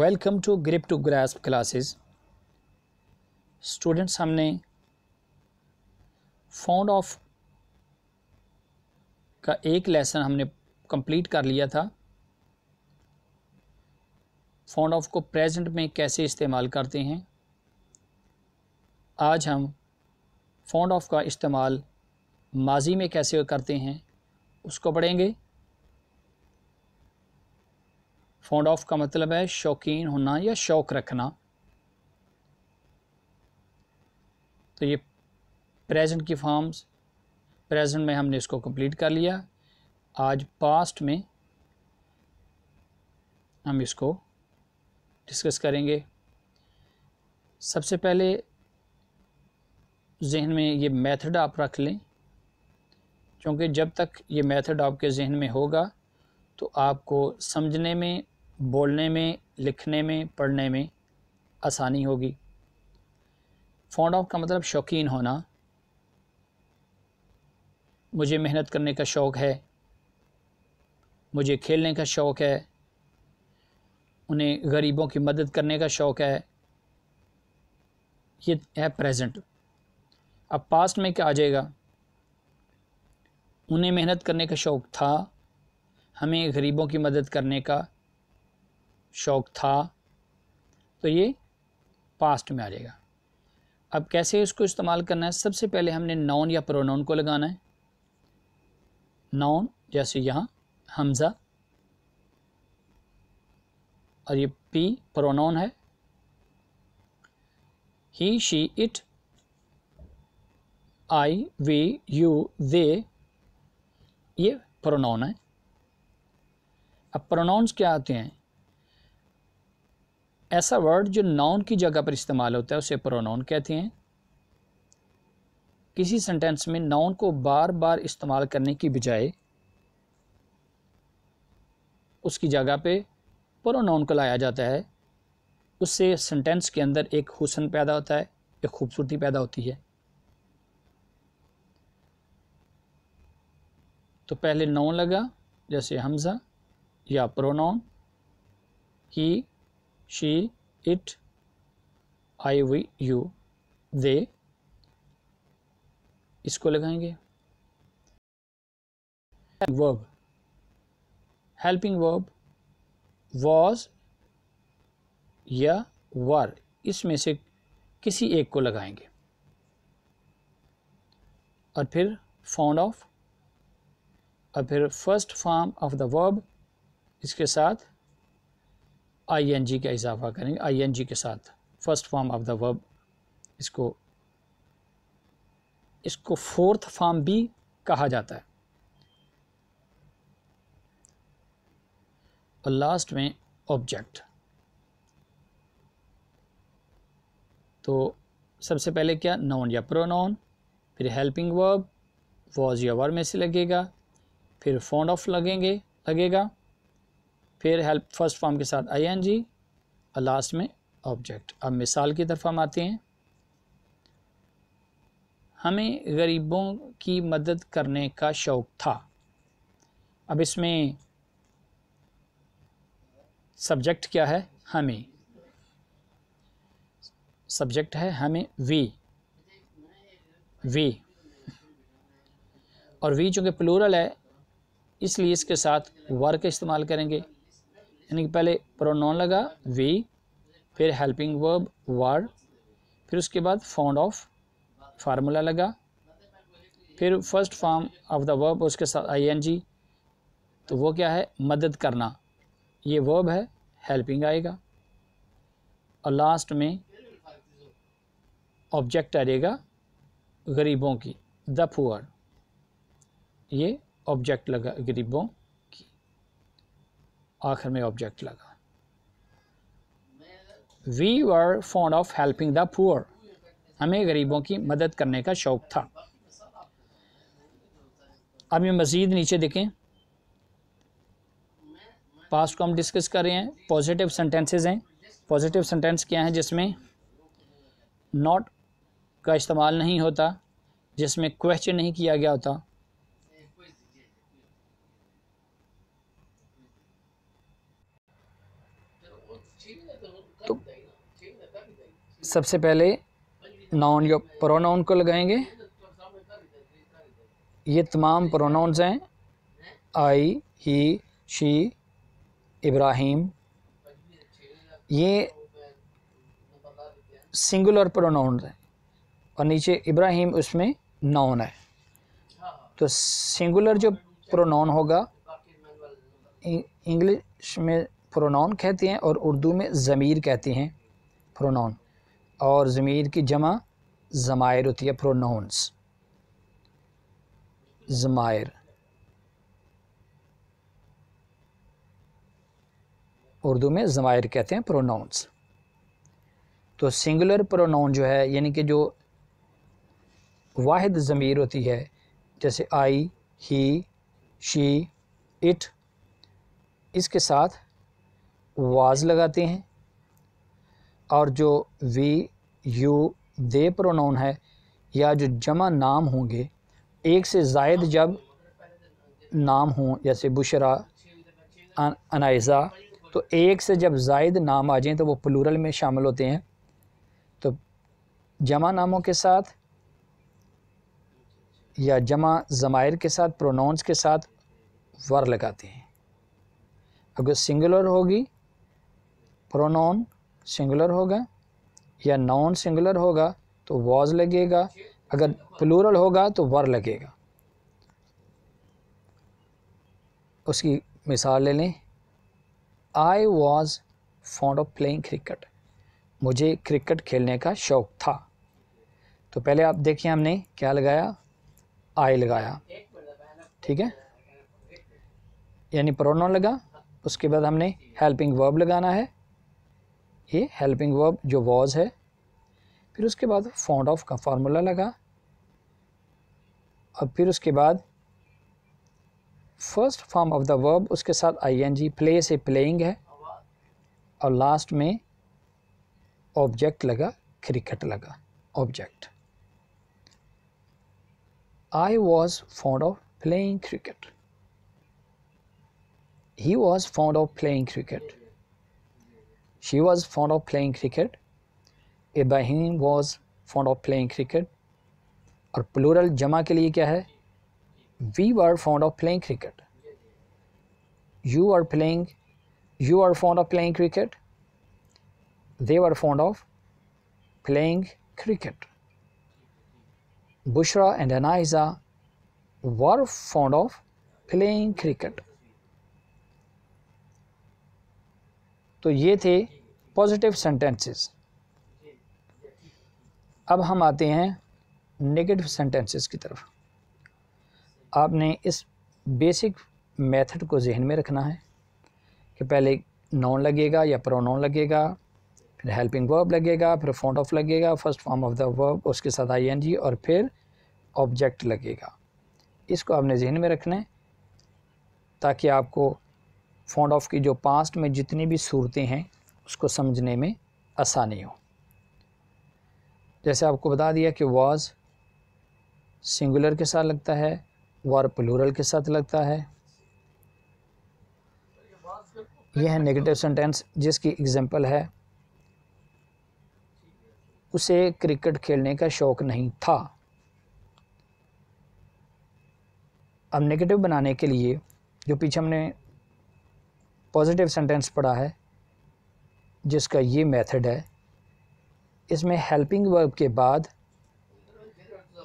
Welcome to grip to grasp classes students हमने fond of का एक लेसन हमने कंप्लीट कर लिया था फाउंड ऑफ को प्रेजेंट में कैसे इस्तेमाल करते हैं आज हम फाउंड ऑफ का इस्तेमाल माजी में कैसे करते हैं उसको पढ़ेंगे फॉन्ड ऑफ का मतलब है शौकीन होना या शौक रखना तो ये प्रेजेंट की फॉर्म्स प्रेजेंट में हमने इसको कंप्लीट कर लिया आज पास्ट में हम इसको डिस्कस करेंगे सबसे पहले जहन में ये मेथड आप रख लें क्योंकि जब तक ये मेथड आपके जहन में होगा तो आपको समझने में बोलने में लिखने में पढ़ने में आसानी होगी फोन ऑफ का मतलब शौकीन होना मुझे मेहनत करने का शौक़ है मुझे खेलने का शौक़ है उन्हें गरीबों की मदद करने का शौक़ है ये है प्रेजेंट अब पास्ट में क्या आ जाएगा उन्हें मेहनत करने का शौक़ था हमें गरीबों की मदद करने का शौक था तो ये पास्ट में आ जाएगा अब कैसे इसको इस्तेमाल करना है सबसे पहले हमने नॉन या प्रोनाउन को लगाना है नॉन जैसे यहाँ हमज़ा और ये पी प्रोनाउन है he she it I we you they ये प्रोनाउन है अब प्रोनाउंस क्या आते हैं ऐसा वर्ड जो नाउन की जगह पर इस्तेमाल होता है उसे प्रोनाउन कहते हैं किसी सेंटेंस में नाउन को बार बार इस्तेमाल करने की बजाय उसकी जगह पे प्रोनाउन को लाया जाता है उससे सेंटेंस के अंदर एक हुसन पैदा होता है एक खूबसूरती पैदा होती है तो पहले नाउन लगा जैसे हमज़ा या pronoun he she it I we you they इसको लगाएंगे वर्ब हेल्पिंग वर्ब वॉज या वर इसमें से किसी एक को लगाएंगे और फिर फाउंड ऑफ और फिर first form of the verb इसके साथ आई एन जी का इजाफा करेंगे आई एन जी के साथ first form of the verb इसको इसको फोर्थ फॉर्म भी कहा जाता है और लास्ट में ऑब्जेक्ट तो सबसे पहले क्या नॉन या प्रोनाउन फिर हेल्पिंग वर्ब वॉज या वर्ब में से लगेगा फिर फोन ऑफ लगेंगे लगेगा फिर हेल्प फर्स्ट फॉर्म के साथ आई एन जी और लास्ट में ऑब्जेक्ट अब मिसाल की तरफ हम आते हैं हमें गरीबों की मदद करने का शौक़ था अब इसमें सब्जेक्ट क्या है हमें सब्जेक्ट है हमें वी वी और वी चूँकि प्लूरल है इसलिए इसके साथ वर्क इस्तेमाल करेंगे यानी कि पहले प्रोनाउन लगा वी फिर हेल्पिंग वर्ब वर फिर उसके बाद फाउंड ऑफ फार्मूला लगा फिर first form of the verb उसके साथ आईएनजी तो वो क्या है मदद करना ये वर्ब है हेल्पिंग आएगा और लास्ट में ऑब्जेक्ट आएगा गरीबों की द पुअर ये ऑब्जेक्ट लगा गरीबों आखिर में ऑब्जेक्ट लगा we are fond of helping the poor हमें गरीबों की मदद करने का शौक़ था अब ये मज़ीद नीचे देखें पास्ट को हम डिस्कस कर रहे हैं पॉजिटिव सेंटेंसेस हैं पॉजिटिव सेंटेंस क्या हैं जिसमें नॉट का इस्तेमाल नहीं होता जिसमें क्वेश्चन नहीं किया गया होता सबसे पहले नाउन या प्रोनाउन को लगाएंगे ये तमाम प्रोनाउन्स हैं आई ही शी इब्राहिम ये सिंगुलर प्रोनाउन है और नीचे इब्राहिम उसमें नाउन है तो सिंगुलर जो प्रोनाउन होगा इंग्लिश में प्रोनाउन कहते हैं और उर्दू में ज़मीर कहते हैं प्रोनाउन और ज़मीर की जमा ज़मायर होती है प्रोनाउंस ज़मायर उर्दू में ज़मायर कहते हैं प्रोनाउंस तो सिंगुलर प्रोनाउन जो है यानी कि जो वाहिद ज़मीर होती है जैसे आई ही शी इट इसके साथ वाज लगाते हैं और जो वी यू दे प्रोनाउन है या जो जमा नाम होंगे एक से जायद जब नाम हों जैसे बुशरा अनाइज़ा तो एक से जब जायद नाम आ जाएँ तो वो प्लूरल में शामिल होते हैं तो जमा नामों के साथ या जमा ज़मायर के साथ प्रोनाउंस के साथ वर लगाते हैं अगर सिंगुलर होगी प्रोनाउन सिंगुलर होगा या नॉन सिंगुलर होगा तो वॉज लगेगा अगर प्लूरल होगा तो वर लगेगा उसकी मिसाल ले लें I was fond of playing cricket मुझे क्रिकेट खेलने का शौक़ था तो पहले आप देखिए हमने क्या लगाया आई लगाया ठीक है यानी प्रोनाउन लगा उसके बाद हमने हेल्पिंग वर्ब लगाना है ये हेल्पिंग वर्ब जो वॉज है फिर उसके बाद फॉन्ड ऑफ का फार्मूला लगा और फिर उसके बाद first form of the verb उसके साथ आई एन जी प्ले से प्लेइंग है और लास्ट में ऑब्जेक्ट लगा क्रिकेट लगा object I was fond of playing cricket he was fond of playing cricket She was fond of playing cricket. Ibrahim was fond of playing cricket. और plural जमा के लिए क्या है We were fond of playing cricket. You are playing. You are fond of playing cricket. They were fond of playing cricket. Bushra and Anaiza were fond of playing cricket. तो ये थे positive sentences अब हम आते हैं negative sentences की तरफ आपने इस बेसिक मेथड को जहन में रखना है कि पहले नॉन लगेगा या नॉन लगेगा फिर हेल्पिंग वर्ब लगेगा फिर फॉन्ट ऑफ लगेगा first form of the verb उसके साथ आईएनजी और फिर ऑब्जेक्ट लगेगा इसको आपने जहन में रखना है ताकि आपको फॉन्ड ऑफ की जो पास्ट में जितनी भी सूरतें हैं उसको समझने में आसानी हो जैसे आपको बता दिया कि वॉज सिंगुलर के साथ लगता है वार प्लूरल के साथ लगता है यह है नेगेटिव सेंटेंस जिसकी एग्जांपल है उसे क्रिकेट खेलने का शौक़ नहीं था अब नेगेटिव बनाने के लिए जो पीछे हमने पॉजिटिव सेंटेंस पढ़ा है जिसका ये मेथड है इसमें हेल्पिंग वर्ब के बाद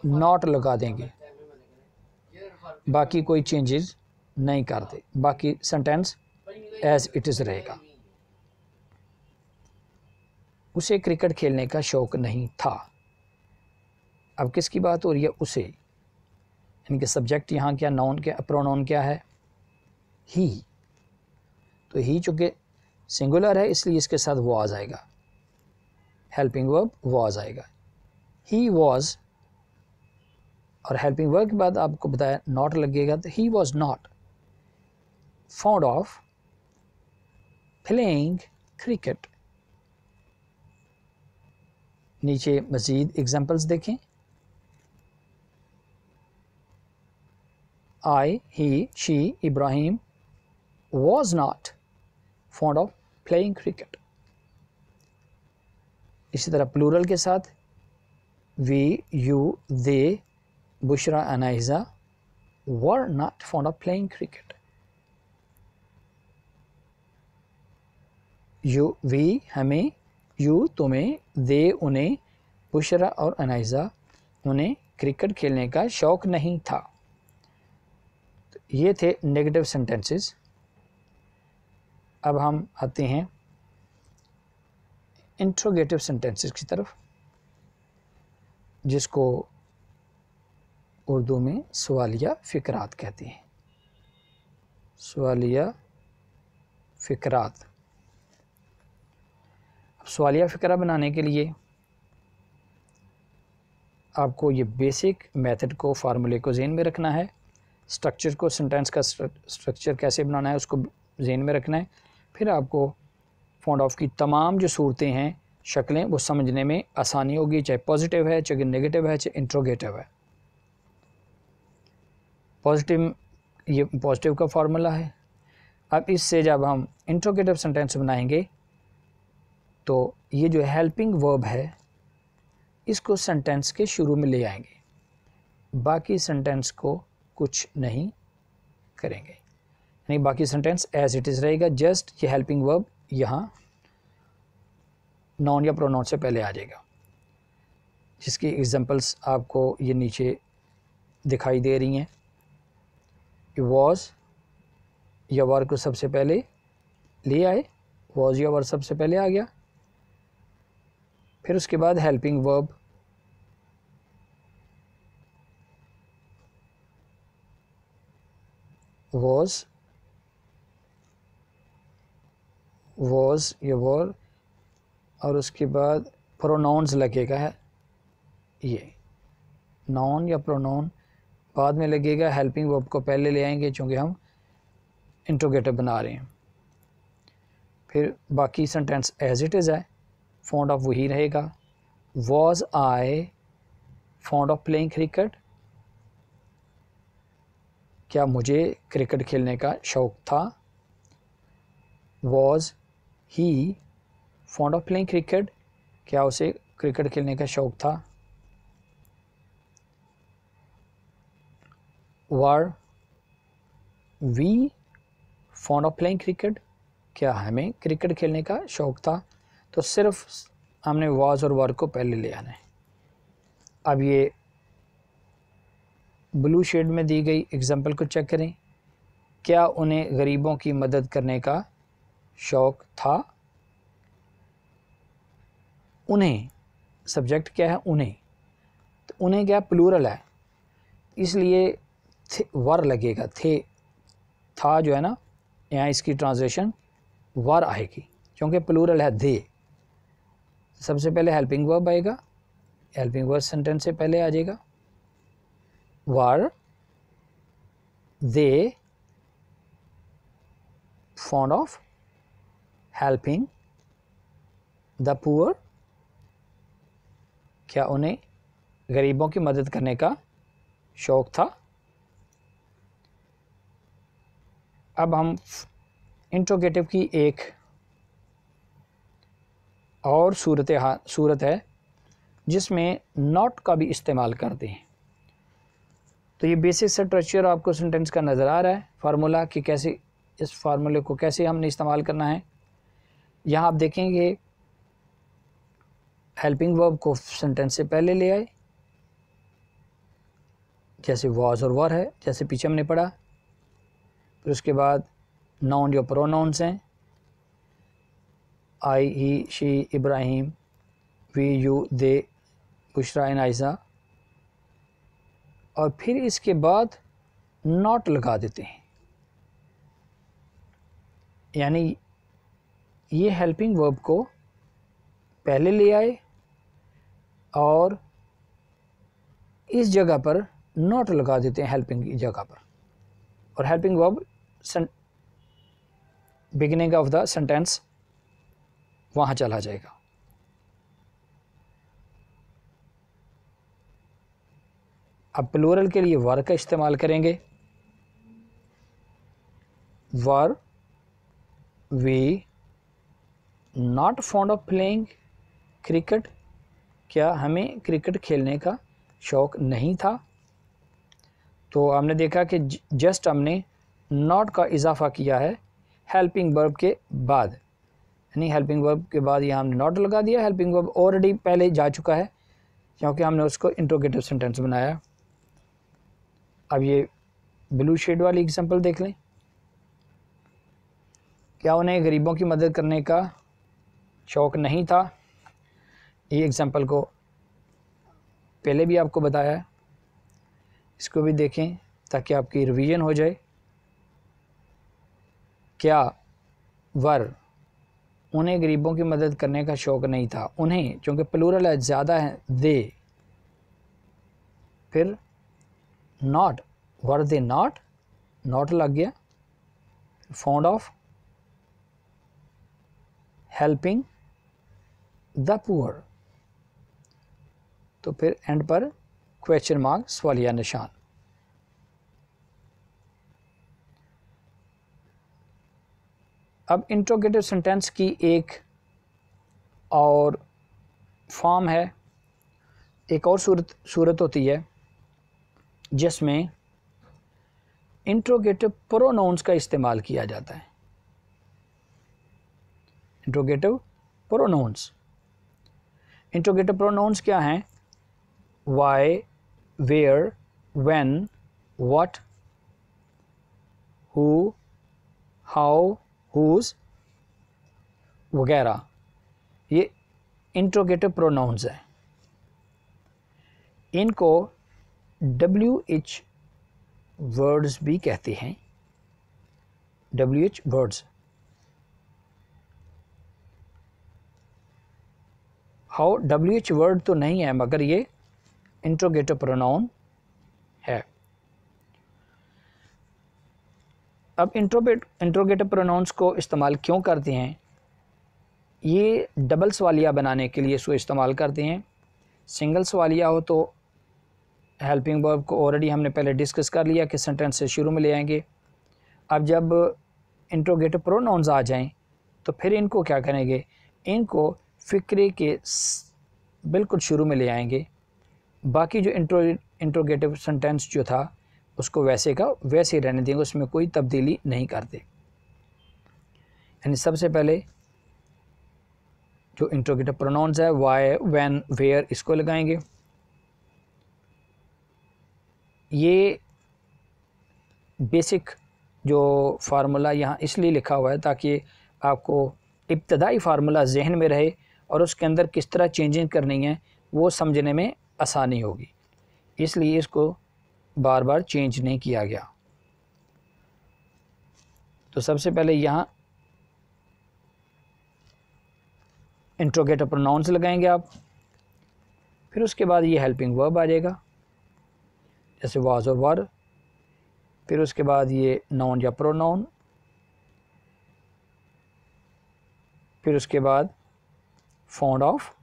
नॉट लगा देंगे बाकी कोई चेंजेस नहीं करते बाकी सेंटेंस एज इट इज़ रहेगा उसे क्रिकेट खेलने का शौक़ नहीं था अब किसकी बात हो रही है उसे इनके सब्जेक्ट यहाँ क्या नाउन क्या प्रोनाउन क्या है ही तो ही चूँकि सिंगुलर है इसलिए इसके साथ वॉज आएगा हेल्पिंग वर्ब वॉज आएगा ही वॉज और हेल्पिंग वर्ब के बाद आपको बताया नॉट लगेगा तो he was not fond of playing cricket नीचे मज़ीद एग्जाम्पल्स देखें I he she Ibrahim was not fond of playing cricket इसी तरह प्लूरल के साथ we you they Bushra Anaiza were not fond of playing cricket you we हमें यू तुम्हें दे उन्हें बुशरा और अनाइजा उन्हें क्रिकेट खेलने का शौक़ नहीं था ये थे नेगेटिव सेंटेंसेस अब हम आते हैं इंट्रोगेटिव सेंटेंसेस की तरफ जिसको उर्दू में सवालिया फ़िक्रात कहते हैं सवालिया फ़िक्रात सवालिया फ़िक्रा बनाने के लिए आपको ये बेसिक मेथड को फार्मूले को जेन में रखना है स्ट्रक्चर को सेंटेंस का स्ट्रक्चर कैसे बनाना है उसको जेन में रखना है फिर आपको फोन ऑफ की तमाम जो सूरतें हैं शक्लें वो समझने में आसानी होगी चाहे पॉजिटिव है चाहे नेगेटिव है चाहे इंट्रोगेटिव है पॉजिटिव ये पॉजिटिव का फार्मूला है अब इससे जब हम इंट्रोगेटिव सेंटेंस बनाएंगे तो ये जो हेल्पिंग वर्ब है इसको सेंटेंस के शुरू में ले आएंगे बाकी सेंटेंस को कुछ नहीं करेंगे यानी बाकी सेंटेंस एज इट इज़ रहेगा जस्ट ये हेल्पिंग वर्ब यहाँ नॉन या प्रोनाउन से पहले आ जाएगा जिसकी एग्जांपल्स आपको ये नीचे दिखाई दे रही हैं वॉज या वर्क सबसे पहले ले आए वॉज या वर्क सबसे पहले आ गया फिर उसके बाद हेल्पिंग वर्ब वॉज़ वॉज ये वॉर और उसके बाद प्रोनाउंस लगेगा है ये नाउन या प्रोनाउन बाद में लगेगा हेल्पिंग वर्ब को पहले ले आएंगे चूँकि हम इंट्रोगेटिव बना रहे हैं फिर बाकी सेंटेंस एज इट इज़ है फॉन्ड ऑफ वही रहेगा was I fond of playing cricket क्या मुझे क्रिकेट खेलने का शौक़ था was he fond of playing cricket क्या उसे क्रिकेट खेलने का शौक था were we fond of playing cricket क्या हमें क्रिकेट खेलने का शौक था तो सिर्फ हमने वाज और वर को पहले ले आना है अब ये ब्लू शेड में दी गई एग्जांपल को चेक करें क्या उन्हें गरीबों की मदद करने का शौक़ था उन्हें सब्जेक्ट क्या है उन्हें तो उन्हें क्या प्लूरल है इसलिए वर लगेगा थे था जो है ना यहाँ इसकी ट्रांसलेशन वर आएगी क्योंकि प्लूरल है दे सबसे पहले हेल्पिंग वर्ब आएगा हेल्पिंग वर्ब सेंटेंस से पहले आ जाएगा were they fond of helping the poor क्या उन्हें गरीबों की मदद करने का शौक़ था अब हम इंट्रोगेटिव की एक और सूरत सूरत है जिसमें नॉट का भी इस्तेमाल करते हैं तो ये बेसिक स्ट्रक्चर आपको सेंटेंस का नज़र आ रहा है फार्मूला कि कैसे इस फार्मूले को कैसे हमने इस्तेमाल करना है यहाँ आप देखेंगे हेल्पिंग वर्ब को सेंटेंस से पहले ले आए जैसे वॉज और वर है जैसे पीछे हमने पढ़ा फिर उसके बाद नाउन या प्रोनाउंस हैं I he she Ibrahim we you they Bushra and Aysha और फिर इसके बाद नॉट लगा देते हैं यानी ये हेल्पिंग वर्ब को पहले ले आए और इस जगह पर नॉट लगा देते हैं हेल्पिंग की जगह पर और helping verb beginning of the sentence वहाँ चला जाएगा अब प्लोरल के लिए वर का इस्तेमाल करेंगे were we not fond of playing cricket क्या हमें क्रिकेट खेलने का शौक़ नहीं था तो हमने देखा कि जस्ट हमने नॉट का इजाफा किया है हेल्पिंग वर्ब के बाद यानी हेल्पिंग वर्ब के बाद यहाँ हमने नॉट लगा दिया हेल्पिंग वर्ब ऑलरेडी पहले जा चुका है क्योंकि हमने उसको इंट्रोगेटिव सेंटेंस बनाया अब ये ब्लू शेड वाली एग्जांपल देख लें क्या उन्हें गरीबों की मदद करने का शौक नहीं था ये एग्ज़ाम्पल को पहले भी आपको बताया है इसको भी देखें ताकि आपकी रिवीजन हो जाए क्या वर उन्हें गरीबों की मदद करने का शौक़ नहीं था उन्हें चूँकि प्लूरल है ज़्यादा है दे फिर not were they not not लग गया fond of helping the poor तो फिर एंड पर क्वेश्चन मार्क सवालिया निशान अब इंट्रोगेटिव सेंटेंस की एक और फॉर्म है एक और सूरत सूरत होती है जिसमें इंट्रोगेटिव प्रोनाउंस का इस्तेमाल किया जाता है इंट्रोगेटिव प्रोनाउंस इंट्रोगेटिव प्रोनाउंस क्या हैं why where when what who how whose वगैरह ये इंट्रोगेटिव प्रोनाउंस हैं इनको डब्ल्यू एच वर्ड्स भी कहते हैं W H words how W H word तो नहीं है मगर ये इंट्रोगेटिव प्रोनाउन है अब इंट्रोगेट इंट्रोगेटिव प्रोनाउंस को इस्तेमाल क्यों करते हैं ये डबल सवालिया बनाने के लिए इसको इस्तेमाल करते हैं सिंगल सवालिया हो तो हेल्पिंग वर्ब को ऑलरेडी हमने पहले डिस्कस कर लिया कि सेंटेंस से शुरू में ले आएंगे अब जब इंट्रोगेटिव प्रोनाउंस आ जाएं तो फिर इनको क्या करेंगे इनको फ़िक्रे के बिल्कुल शुरू में ले आएंगे बाकी जो इंट्रो इंट्रोगेटिव सेंटेंस जो था उसको वैसे का वैसे ही रहने देंगे उसमें कोई तब्दीली नहीं करते यानी सबसे पहले जो इंट्रोगेटिव प्रोनाउंस है वाई वैन वेयर इसको लगाएंगे ये बेसिक जो फार्मूला यहाँ इसलिए लिखा हुआ है ताकि आपको इब्तदाई फार्मूला जहन में रहे और उसके अंदर किस तरह चेंजिंग करनी है वो समझने में आसानी होगी इसलिए इसको बार बार चेंज नहीं किया गया तो सबसे पहले यहाँ इंट्रोगेटर प्रोनाउंस लगाएंगे आप फिर उसके बाद ये हेल्पिंग वर्ब आ जाएगा जैसे वाज और वर फिर उसके बाद ये नाउन या प्रोनाउन फिर उसके बाद फॉन्ड ऑफ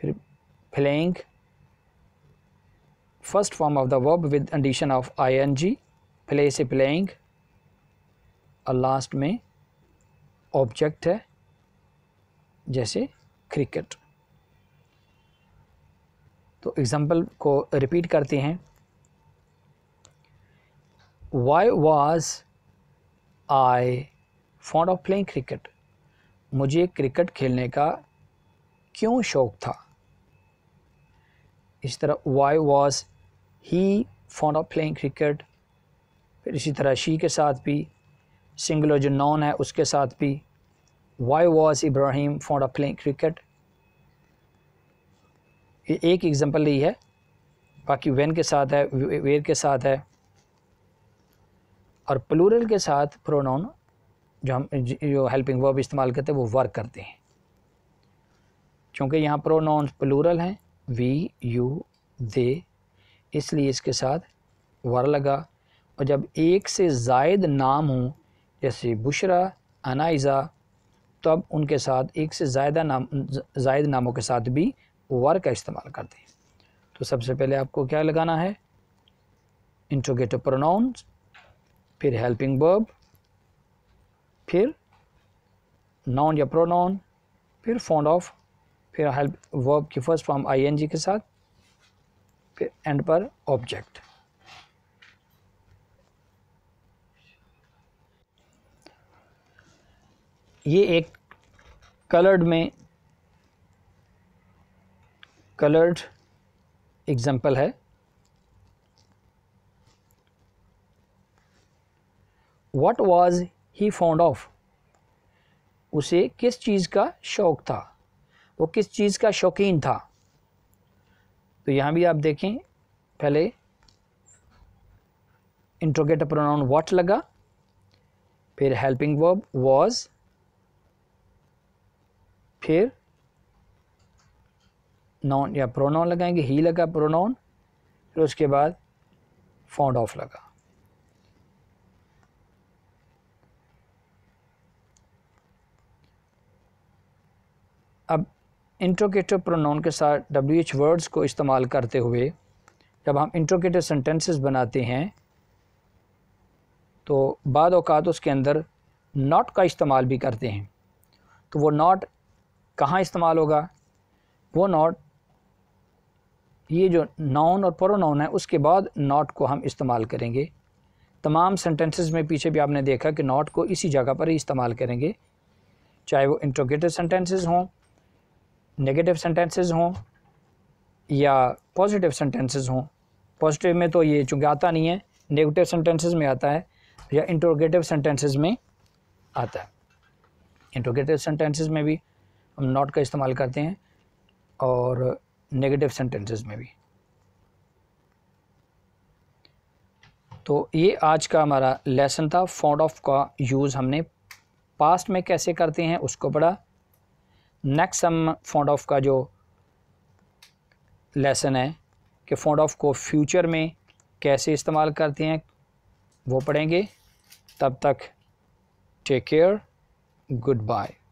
फिर फ्लैंग first form of the verb with condition of I N G play से प्लेइंग और लास्ट में ऑब्जेक्ट है जैसे क्रिकेट तो एग्ज़ाम्पल को रिपीट करते हैं why was I fond of playing cricket मुझे क्रिकेट खेलने का क्यों शौक़ था इसी तरह why was he fond of playing cricket फिर इसी तरह शी के साथ भी सिंगल जो नॉन है उसके साथ भी why was Ibrahim fond of playing cricket ये एक एग्ज़ाम्पल ली है बाकी वेन के साथ है वेर के साथ है और प्लूरल के साथ प्रोनाउन जो हम जो हेल्पिंग वर्ब इस्तेमाल करते हैं वो वर्क करते हैं क्योंकि यहाँ प्रोनाउंस प्लूरल हैं वी यू दे इसलिए इसके साथ वर लगा और जब एक से जायद नाम हों जैसे बुशरा अनाइज़ा तब उनके साथ एक से ज़्यादा नाम जायद नामों के साथ भी वर का इस्तेमाल करते हैं तो सबसे पहले आपको क्या लगाना है इंट्रोगेटिव प्रोनाउंस फिर हेल्पिंग वर्ब फिर नॉन या प्रोनाउन फिर फॉन्ड ऑफ फिर हेल्प वर्ब की फर्स्ट फॉर्म आईएनजी के साथ फिर एंड पर ऑब्जेक्ट ये एक कलर्ड में कलर्ड एग्जाम्पल है what was he found of उसे किस चीज़ का शौक़ था वो किस चीज़ का शौकीन था तो यहाँ भी आप देखें पहले इंट्रोगेट प्रोनाउन व्हाट लगा फिर हेल्पिंग वर्ब वॉज फिर नॉन या प्रोनाउन लगाएंगे ही लगा प्रोनाउन फिर उसके बाद फाउंड ऑफ लगा अब इंट्रोगेटिव प्रोनाउन के साथ डब्ल्यू एच वर्ड्स को इस्तेमाल करते हुए जब हम इंट्रोगेटिव सेंटेंसेस बनाते हैं तो बाद अवकात उसके अंदर नॉट का इस्तेमाल भी करते हैं तो वो नॉट कहाँ इस्तेमाल होगा वो नॉट ये जो नाउन और प्रोनाउन है उसके बाद नॉट को हम इस्तेमाल करेंगे तमाम सेंटेंसेस में पीछे भी आपने देखा कि नॉट को इसी जगह पर ही इस्तेमाल करेंगे चाहे वो इंट्रोगेटिव सेंटेंसेस हों नेगेटिव सेंटेंसेस हों या पॉजिटिव सेंटेंसेस हों पॉजिटिव में तो ये चूँकि आता नहीं है नेगेटिव सेंटेंसेस में आता है या इंट्रोगेटिव सेंटेंसेस में आता है इंट्रोगेटिव सेंटेंसेस में भी हम नॉट का इस्तेमाल करते हैं और नेगेटिव सेंटेंसेस में भी तो ये आज का हमारा लेसन था फॉन्ड ऑफ का यूज़ हमने पास्ट में कैसे करते हैं उसको पढ़ा नेक्स्ट हम फोंड ऑफ का जो लेसन है कि फोंड ऑफ को फ्यूचर में कैसे इस्तेमाल करते हैं वो पढ़ेंगे तब तक टेक केयर गुड बाय